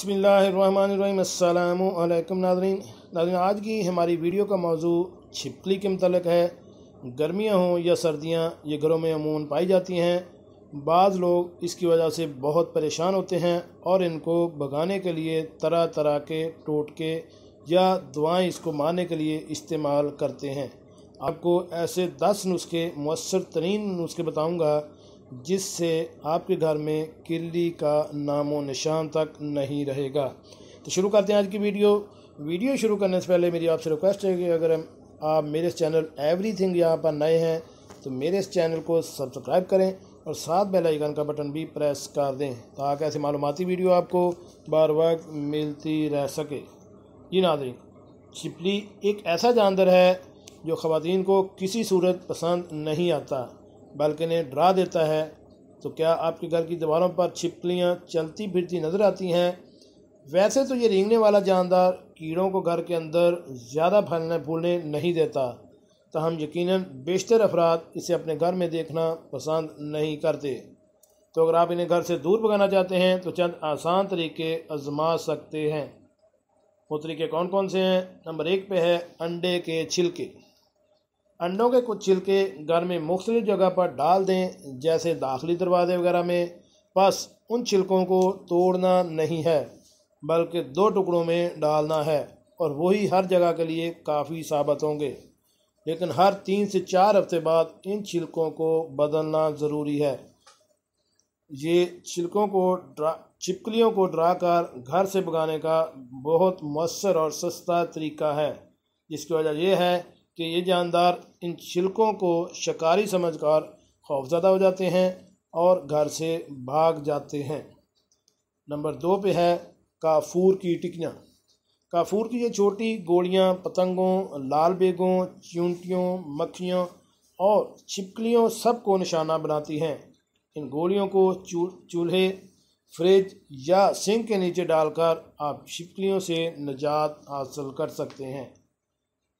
बसमिलकुम नाजरीन नाजरीन आज की हमारी वीडियो का मौजू छिपकली के मतलब है गर्मियाँ हों या सर्दियाँ ये घरों में अमूमन पाई जाती हैं बाज़ लोग इसकी वजह से बहुत परेशान होते हैं और इनको भगाने के लिए तरह तरह के टोटके या दुआएँ इसको मारने के लिए इस्तेमाल करते हैं आपको ऐसे दस नुस्खे मौसर तरीन नुस्खे बताऊँगा जिससे आपके घर में किल्ली का नामो निशान तक नहीं रहेगा तो शुरू करते हैं आज की वीडियो वीडियो शुरू करने से पहले मेरी आपसे रिक्वेस्ट है कि अगर आप मेरे चैनल चैनल एवरीथिंग यहाँ पर नए हैं तो मेरे इस चैनल को सब्सक्राइब करें और साथ बेल आइकन का बटन भी प्रेस कर दें ताकि ऐसी मालूमती वीडियो आपको बार वक्त मिलती रह सके जी नाजरी छिपली एक ऐसा जानवर है जो ख़वान को किसी सूरत पसंद नहीं आता बल्कि इन्हें डरा देता है तो क्या आपके घर की दीवारों पर छिपकलियाँ चलती फिरती नज़र आती हैं वैसे तो ये रेंगने वाला जानदार कीड़ों को घर के अंदर ज़्यादा फलने फूलने नहीं देता तो हम यकीन बेशतर अफराद इसे अपने घर में देखना पसंद नहीं करते तो अगर आप इन्हें घर से दूर भगाना चाहते हैं तो चंद आसान तरीके आजमा सकते हैं वो तरीके कौन कौन से हैं नंबर एक पे है अंडे के छिलके अंडों के कुछ छिलके घर में मुख्तलिफ़ जगह पर डाल दें जैसे दाखिली दरवाजे वगैरह में बस उन छिलकों को तोड़ना नहीं है बल्कि दो टुकड़ों में डालना है और वही हर जगह के लिए काफ़ी साबित होंगे लेकिन हर तीन से चार हफ्ते बाद इन छिलकों को बदलना ज़रूरी है ये छिलकों को ड्रा छिपकलियों को ड्रा कर घर से भगाने का बहुत मौसर और सस्ता तरीका है जिसकी वजह यह है कि ये जानदार इन छिलकों को शिकारी समझकर खौफजदा हो जाते हैं और घर से भाग जाते हैं नंबर दो पे है काफूर की टिकियाँ काफूर की ये छोटी गोलियाँ पतंगों लाल बेगों चूंटियों मक्खियों और छिपकलियों सब को निशाना बनाती हैं इन गोलियों को चूल्हे फ्रिज या सिंक के नीचे डालकर आप छिपकलियों से निजात हासिल कर सकते हैं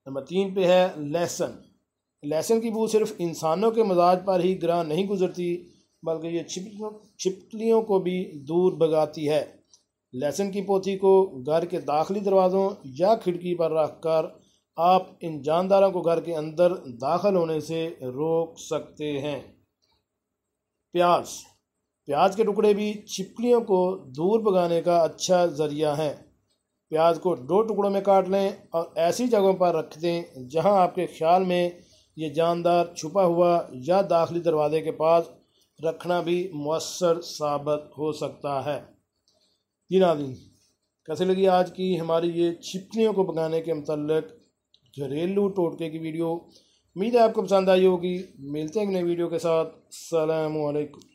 नंबर तीन पे है लहसन लहसन की बू सिर्फ इंसानों के मजाज पर ही ग्रह नहीं गुजरती बल्कि ये छिपलियों छिपकलियों को भी दूर भगाती है लहसन की पोथी को घर के दाखिली दरवाज़ों या खिड़की पर रख कर आप इन जानदारों को घर के अंदर दाखिल होने से रोक सकते हैं प्याज प्याज के टुकड़े भी छिपकलियों को दूर भगाने का अच्छा ज़रिया हैं प्याज को दो टुकड़ों में काट लें और ऐसी जगहों पर रख दें जहां आपके ख्याल में ये जानदार छुपा हुआ या दाखिली दरवाजे के पास रखना भी मवसर साबित हो सकता है जी दिन कैसे लगी आज की हमारी ये छिपकलियों को पकाने के मतलब घरेलू टोटके की वीडियो उम्मीद है आपको पसंद आई होगी मिलते हैं नई वीडियो के साथ सलामकुम